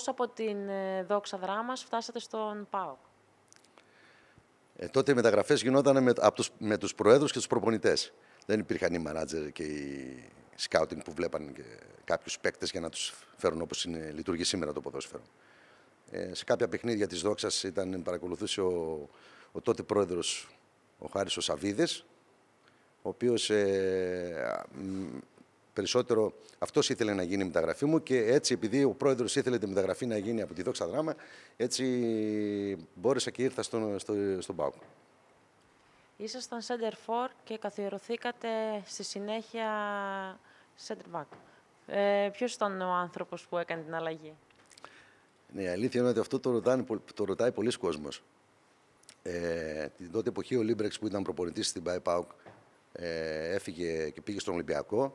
πώς από την ε, δόξα δράμας φτάσατε στον ΠΑΟΚ. Ε, τότε οι μεταγραφές γινόταν με, από τους, με τους προέδρους και τους προπονητές. Δεν υπήρχαν οι μανάτζερ και οι σκάουτινγκ που βλέπαν κάποιους παίκτες για να τους φέρουν όπως λειτουργεί σήμερα το ποδόσφαιρο. Ε, σε κάποια παιχνίδια της δόξας ήταν, παρακολουθούσε ο, ο τότε πρόεδρος ο Χάρης ο Σαβίδης, ο οποίος ε, Περισσότερο αυτός ήθελε να γίνει η μεταγραφή μου και έτσι, επειδή ο πρόεδρος ήθελε τη μεταγραφή να γίνει από τη δόξα δράμα, έτσι μπόρεσα και ήρθα στον, στο, στον Πάουκ. Ήσασταν center for και καθιερωθήκατε στη συνέχεια center back. Ε, Ποιος ήταν ο άνθρωπος που έκανε την αλλαγή, Ναι, η αλήθεια είναι ότι αυτό το, το ρωτάει πολλοί κόσμος. Ε, την τότε εποχή ο Λίμπρεξ που ήταν προπονητής στην ΠΑΕΠΑΟΚ ε, έφυγε και πήγε στον Ολυμπιακό.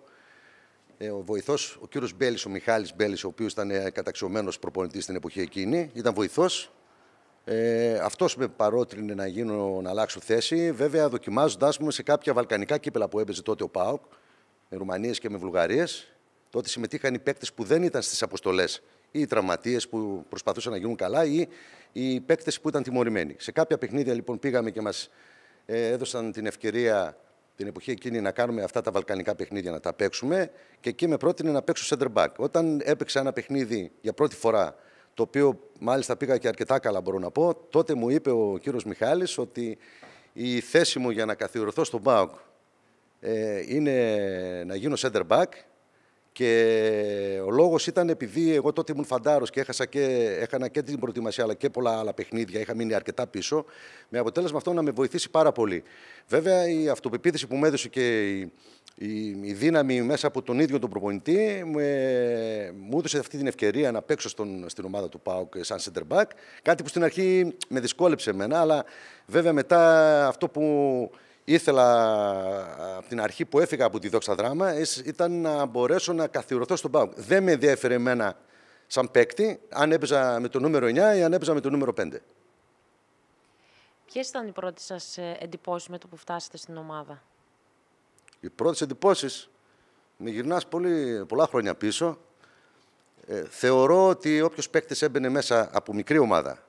Ε, ο βοηθός, ο κύριος Μπέλης, ο Μιχάλης Μπέλης, ο οποίος ήταν ε, καταξιωμένος προπονητής στην εποχή εκείνη, ήταν βοηθός. Ε, Αυτός με παρότρινε να, γίνω, να αλλάξω θέση, βέβαια δοκιμάζοντάς μου σε κάποια βαλκανικά κύπελα που έπαιζε τότε ο ΠΑΟΚ, με Ρουμανίες και με Βουλγαρίες. Τότε συμμετείχαν οι παίκτες που δεν ήταν στις αποστολές ή οι τραυματίες που προσπαθούσαν να γίνουν καλά ή οι παίκτες που ήταν τιμωρημένοι. Σε κάποια παιχνίδια λοιπόν πήγαμε και μας ε, έδωσαν την ευκαιρία την εποχή εκείνη να κάνουμε αυτά τα βαλκανικά παιχνίδια να τα παίξουμε και εκεί με πρότεινε να παίξω center back. Όταν έπαιξα ένα παιχνίδι για πρώτη φορά, το οποίο μάλιστα πήγα και αρκετά καλά μπορώ να πω, τότε μου είπε ο κύριος Μιχάλης ότι η θέση μου για να καθιερωθώ στον ΠΑΟΚ ε, είναι να γίνω center back και ο λόγος ήταν επειδή εγώ τότε ήμουν φαντάρος και, έχασα και έχανα και την προετοιμασία αλλά και πολλά άλλα παιχνίδια. Είχα μείνει αρκετά πίσω. Με αποτέλεσμα αυτό να με βοηθήσει πάρα πολύ. Βέβαια, η αυτοπεποίθηση που μου έδωσε και η, δύναμη μέσα από τον ίδιο τον προπονητή μου έδωσε αυτή την ευκαιρία να παίξω στον, στην ομάδα του ΠΑΟΚ σαν center back. Κάτι που στην αρχή με δυσκόλεψε εμένα, αλλά βέβαια μετά αυτό που ήθελα από την αρχή που έφυγα από τη δόξα δράμα ήταν να μπορέσω να καθιερωθώ στον ΠΑΟΚ. Δεν με ενδιαφέρε εμένα σαν παίκτη αν έπαιζα με το νούμερο 9 ή αν έπαιζα με το νούμερο 5. Ποιες ήταν οι πρώτες σας ε, εντυπώσεις με το που φτάσατε στην ομάδα, Οι πρώτες εντυπώσεις. Με γυρνάς πολλά χρόνια πίσω. Ε, θεωρώ ότι όποιος παίκτης έμπαινε μέσα από μικρή ομάδα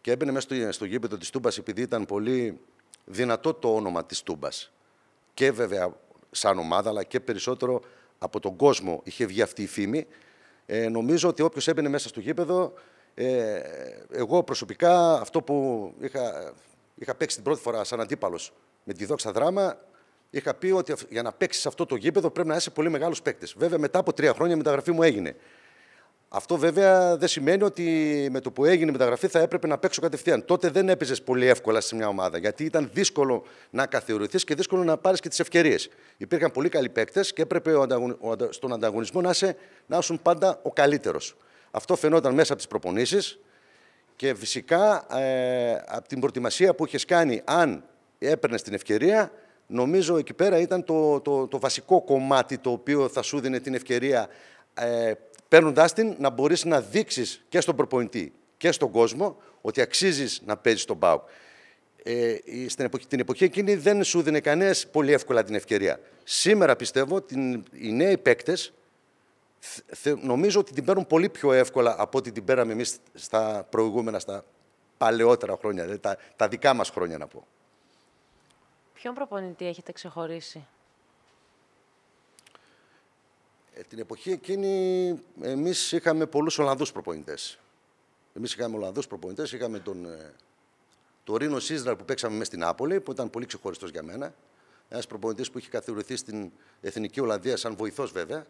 και έμπαινε μέσα στο, στο γήπεδο της Τούμπας επειδή ήταν πολύ δυνατό το όνομα της Τούμπας. Και βέβαια σαν ομάδα, αλλά και περισσότερο από τον κόσμο είχε βγει αυτή η φήμη. Ε, νομίζω ότι όποιος έμπαινε μέσα στο γήπεδο, ε, εγώ προσωπικά αυτό που είχα, είχα παίξει την πρώτη φορά σαν αντίπαλος με τη δόξα δράμα, είχα πει ότι για να παίξεις αυτό το γήπεδο πρέπει να είσαι πολύ μεγάλος παίκτης. Βέβαια, μετά από τρία χρόνια η μεταγραφή μου έγινε. Αυτό βέβαια δεν σημαίνει ότι με το που έγινε η μεταγραφή θα έπρεπε να παίξω κατευθείαν. Τότε δεν έπαιζες πολύ εύκολα σε μια ομάδα γιατί ήταν δύσκολο να καθιερωθείς και δύσκολο να πάρεις και τις ευκαιρίες. Υπήρχαν πολύ καλοί παίκτες και έπρεπε στον ανταγωνισμό να είσαι να ήσουν πάντα ο καλύτερος. Αυτό φαινόταν μέσα από τις προπονήσεις και φυσικά ε, από την προετοιμασία που είχες κάνει, αν έπαιρνες την ευκαιρία, νομίζω εκεί πέρα ήταν το, το, βασικό κομμάτι το οποίο θα σου δίνει την ευκαιρία ε, παίρνοντάς την να μπορείς να δείξεις και στον προπονητή και στον κόσμο ότι αξίζεις να παίζεις τον ΠΑΟΚ. Ε, στην εποχή, την εποχή εκείνη δεν σου δίνει κανένας πολύ εύκολα την ευκαιρία. Σήμερα πιστεύω ότι οι νέοι παίκτες νομίζω ότι την παίρνουν πολύ πιο εύκολα από ό,τι την πέραμε εμείς στα προηγούμενα, στα παλαιότερα χρόνια, δηλαδή τα, τα δικά μας χρόνια να πω. Ποιον προπονητή έχετε ξεχωρίσει ε, την εποχή εκείνη εμείς είχαμε πολλούς Ολλανδούς προπονητές. Εμείς είχαμε Ολλανδούς προπονητές, είχαμε τον, ε, το Ρίνο Σίζρα που παίξαμε μέσα στην Άπολη, που ήταν πολύ ξεχωριστός για μένα. Ένας προπονητής που είχε καθιερωθεί στην Εθνική Ολλανδία σαν βοηθός, βέβαια.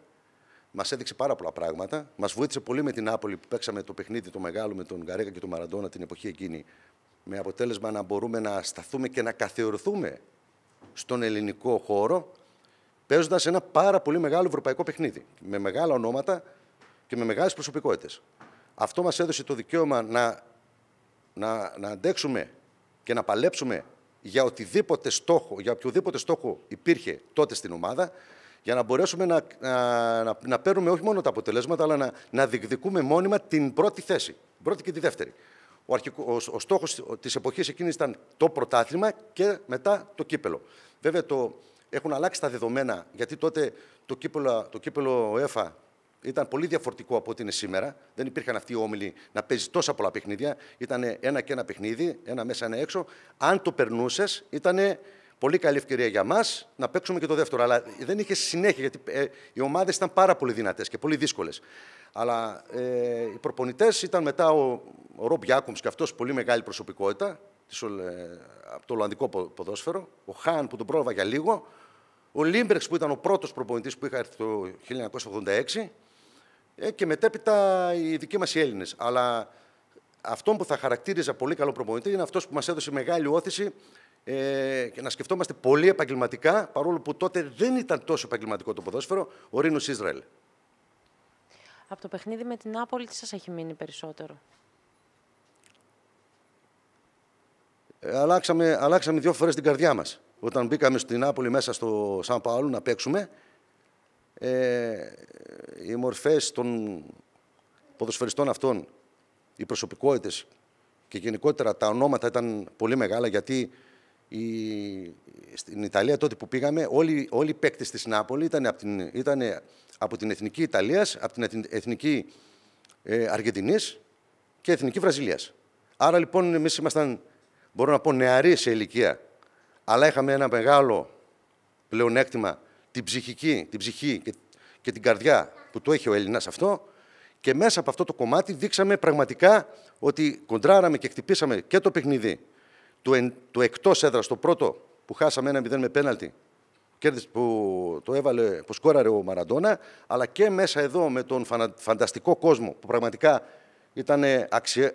Μας έδειξε πάρα πολλά πράγματα. Μας βοήθησε πολύ με την Άπολη που παίξαμε το παιχνίδι το μεγάλο με τον Γκαρέκα και τον Μαραντόνα την εποχή εκείνη. Με αποτέλεσμα να μπορούμε να σταθούμε και να καθιερωθούμε στον ελληνικό χώρο παίζοντας ένα πάρα πολύ μεγάλο ευρωπαϊκό παιχνίδι. Με μεγάλα ονόματα και με μεγάλες προσωπικότητες. Αυτό μας έδωσε το δικαίωμα να, να, να αντέξουμε και να παλέψουμε για οτιδήποτε στόχο, για οποιοδήποτε στόχο υπήρχε τότε στην ομάδα, για να μπορέσουμε να, να, να, να παίρνουμε όχι μόνο τα αποτελέσματα, αλλά να, να διεκδικούμε μόνιμα την πρώτη θέση. Την πρώτη και τη δεύτερη. Ο, αρχικό, ο, ο στόχος της εποχής εκείνης ήταν το πρωτάθλημα και μετά το κύπελο. Βέβαια, το, έχουν αλλάξει τα δεδομένα, γιατί τότε το κύπελο, το κύπελο ΕΦΑ ήταν πολύ διαφορετικό από ό,τι είναι σήμερα. Δεν υπήρχαν αυτοί οι όμιλοι να παίζει τόσα πολλά παιχνίδια. Ήταν ένα και ένα παιχνίδι, ένα μέσα, ένα έξω. Αν το περνούσες, ήταν πολύ καλή ευκαιρία για μας να παίξουμε και το δεύτερο. Αλλά δεν είχε συνέχεια, γιατί ε, οι ομάδες ήταν πάρα πολύ δυνατές και πολύ δύσκολες. Αλλά ε, οι προπονητές ήταν μετά ο, ο Ρομπ Γιάκουμ και αυτός πολύ μεγάλη προσωπικότητα της ε, το Ολλανδικό ποδόσφαιρο, ο Χάν που τον πρόλαβα για λίγο, ο Λίμπερξ που ήταν ο πρώτος προπονητής που είχα έρθει το 1986 ε, και μετέπειτα οι δικοί μας οι Έλληνες. Αλλά αυτό που θα χαρακτήριζα πολύ καλό προπονητή είναι αυτός που μας έδωσε μεγάλη όθηση ε, και να σκεφτόμαστε πολύ επαγγελματικά, παρόλο που τότε δεν ήταν τόσο επαγγελματικό το ποδόσφαιρο, ο Ρήνος Ισραήλ. Από το παιχνίδι με την Νάπολη τι σας έχει μείνει περισσότερο. Ε, αλλάξαμε, αλλάξαμε δύο φορές την καρδιά μας. Όταν μπήκαμε στην Νάπολη μέσα στο Σαν Παόλου να παίξουμε, ε, οι μορφές των ποδοσφαιριστών αυτών, οι προσωπικότητες και γενικότερα τα ονόματα ήταν πολύ μεγάλα γιατί η, στην Ιταλία τότε που πήγαμε όλοι, όλοι οι παίκτες της Νάπολη ήταν από την, ήταν από την Εθνική Ιταλίας, από την Εθνική ε, Αργεντινής και Εθνική Βραζιλίας. Άρα λοιπόν εμείς ήμασταν μπορώ να πω νεαρή σε ηλικία, αλλά είχαμε ένα μεγάλο πλεονέκτημα την ψυχική, την ψυχή και, την καρδιά που το έχει ο Ελληνάς αυτό και μέσα από αυτό το κομμάτι δείξαμε πραγματικά ότι κοντράραμε και χτυπήσαμε και το παιχνίδι του, εν, του εκτός έδρας, το πρώτο που χάσαμε ένα 0 με πέναλτι που το έβαλε, που σκόραρε ο Μαραντόνα, αλλά και μέσα εδώ με τον φανταστικό κόσμο που πραγματικά ήταν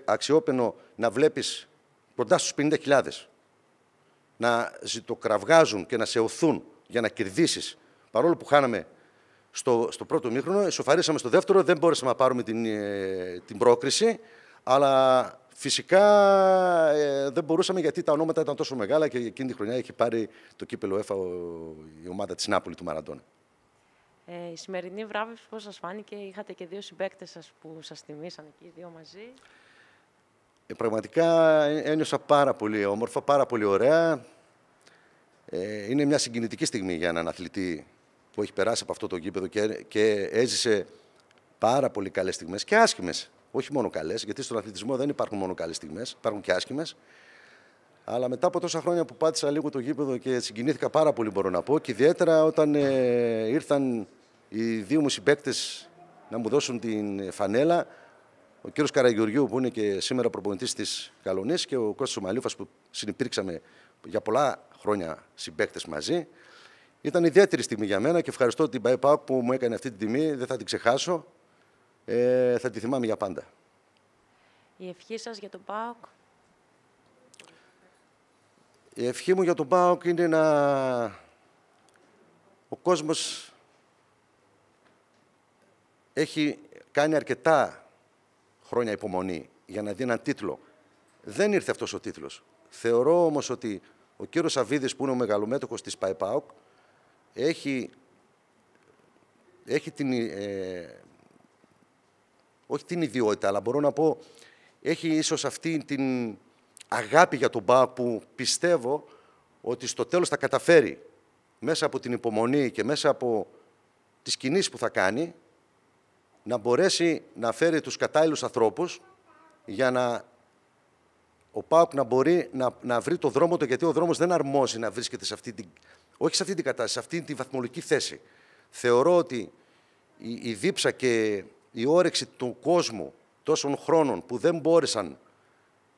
αξιόπαινο να βλέπεις κοντά στους 50.000 να ζητοκραυγάζουν και να σε οθούν για να κερδίσεις. Παρόλο που χάναμε στο, στο πρώτο μήχρονο, εσωφαρίσαμε στο δεύτερο, δεν μπόρεσαμε να πάρουμε την, ε, την πρόκριση, αλλά φυσικά ε, δεν μπορούσαμε γιατί τα ονόματα ήταν τόσο μεγάλα και εκείνη τη χρονιά είχε πάρει το κύπελο ΕΦΑ η ομάδα της Νάπολη του Μαραντώνα. Ε, η σημερινή βράβευση πώς σας φάνηκε, είχατε και δύο συμπαίκτες σας που σας θυμήσαν εκεί, δύο μαζί. Ε, πραγματικά ένιωσα πάρα πολύ όμορφα, πάρα πολύ ωραία. Ε, είναι μια συγκινητική στιγμή για έναν αθλητή που έχει περάσει από αυτό το γήπεδο και, έζησε πάρα πολύ καλές στιγμές και άσχημες. Όχι μόνο καλές, γιατί στον αθλητισμό δεν υπάρχουν μόνο καλές στιγμές, υπάρχουν και άσχημες. Αλλά μετά από τόσα χρόνια που πάτησα λίγο το γήπεδο και συγκινήθηκα πάρα πολύ, μπορώ να πω, και ιδιαίτερα όταν ε, ήρθαν οι δύο μου συμπαίκτες να μου δώσουν την φανέλα, ο κύριος Καραγιοργιού που είναι και σήμερα προπονητής της Καλονής και ο Κώστας μαλίφα που συνεπήρξαμε για πολλά χρόνια συμπαίκτες μαζί. Ήταν ιδιαίτερη στιγμή για μένα και ευχαριστώ την ΠΑΕΠΑ που μου έκανε αυτή την τιμή. Δεν θα την ξεχάσω. Ε, θα τη θυμάμαι για πάντα. Η ευχή σας για τον ΠΑΟΚ. Η ευχή μου για τον ΠΑΟΚ είναι να... Ο κόσμος έχει κάνει αρκετά χρόνια υπομονή για να δει έναν τίτλο. Δεν ήρθε αυτός ο τίτλος. Θεωρώ όμως ότι ο κύριος Αβίδης, που είναι ο μεγαλομέτωχος της ΠΑΕΠΑΟΚ, έχει, έχει την. Ε, όχι την ιδιότητα, αλλά μπορώ να πω έχει ίσως αυτή την αγάπη για τον ΠΑΟΚ που πιστεύω ότι στο τέλος θα καταφέρει μέσα από την υπομονή και μέσα από τις κινήσεις που θα κάνει να μπορέσει να φέρει τους κατάλληλους ανθρώπους για να ο ΠΑΟΚ να μπορεί να, να βρει το δρόμο του, γιατί ο δρόμος δεν αρμόζει να βρίσκεται σε αυτή την, όχι σε αυτή την κατάσταση, σε αυτή τη βαθμολογική θέση. Θεωρώ ότι η, δίψα και η όρεξη του κόσμου τόσων χρόνων που δεν μπόρεσαν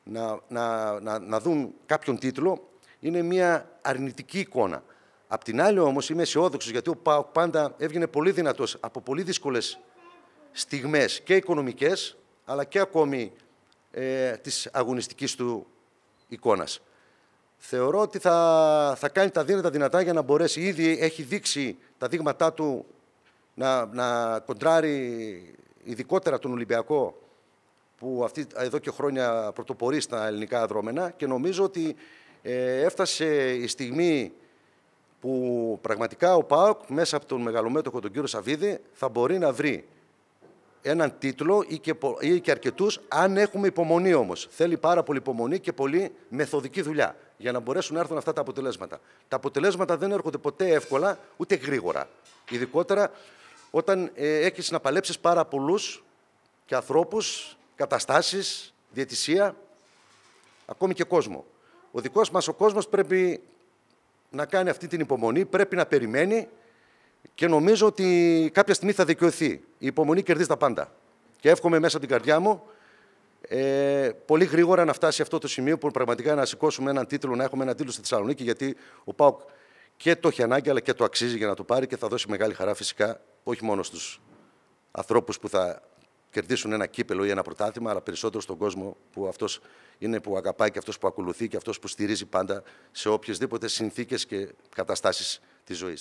να, να, να, δουν κάποιον τίτλο, είναι μια αρνητική εικόνα. Απ' την άλλη όμως είμαι αισιόδοξος γιατί ο ΠΑΟΚ πάντα έβγαινε πολύ δυνατός από πολύ δύσκολες στιγμές και οικονομικές, αλλά και ακόμη ε, της αγωνιστικής του εικόνας. Θεωρώ ότι θα, θα κάνει τα δύνατα δυνατά για να μπορέσει. Ήδη έχει δείξει τα δείγματά του να, να κοντράρει ειδικότερα τον Ολυμπιακό που αυτή, εδώ και χρόνια πρωτοπορεί στα ελληνικά δρόμενα και νομίζω ότι ε, έφτασε η στιγμή που πραγματικά ο ΠΑΟΚ μέσα από τον μεγαλομέτωχο τον κύριο Σαββίδη θα μπορεί να βρει έναν τίτλο ή και, ή και αρκετούς, αν έχουμε υπομονή όμως. Θέλει πάρα πολύ υπομονή και πολύ μεθοδική δουλειά για να μπορέσουν να έρθουν αυτά τα αποτελέσματα. Τα αποτελέσματα δεν έρχονται ποτέ εύκολα, ούτε γρήγορα. Ειδικότερα όταν ε, έχεις να παλέψεις πάρα πολλούς και ανθρώπους, καταστάσεις, διαιτησία, ακόμη και κόσμο. Ο δικός μας ο κόσμος πρέπει να κάνει αυτή την υπομονή, πρέπει να περιμένει και νομίζω ότι κάποια στιγμή θα δικαιωθεί. Η υπομονή κερδίζει τα πάντα. Και εύχομαι μέσα από την καρδιά μου ε, πολύ γρήγορα να φτάσει αυτό το σημείο που πραγματικά να σηκώσουμε έναν τίτλο, να έχουμε έναν τίτλο στη Θεσσαλονίκη, γιατί ο ΠΑΟΚ και το έχει ανάγκη, αλλά και το αξίζει για να το πάρει και θα δώσει μεγάλη χαρά φυσικά όχι μόνο στους ανθρώπους που θα κερδίσουν ένα κύπελο ή ένα πρωτάθλημα, αλλά περισσότερο στον κόσμο που αυτός είναι που αγαπάει και αυτός που ακολουθεί και αυτός που στηρίζει πάντα σε οποιασδήποτε συνθήκες και καταστάσεις της ζωής.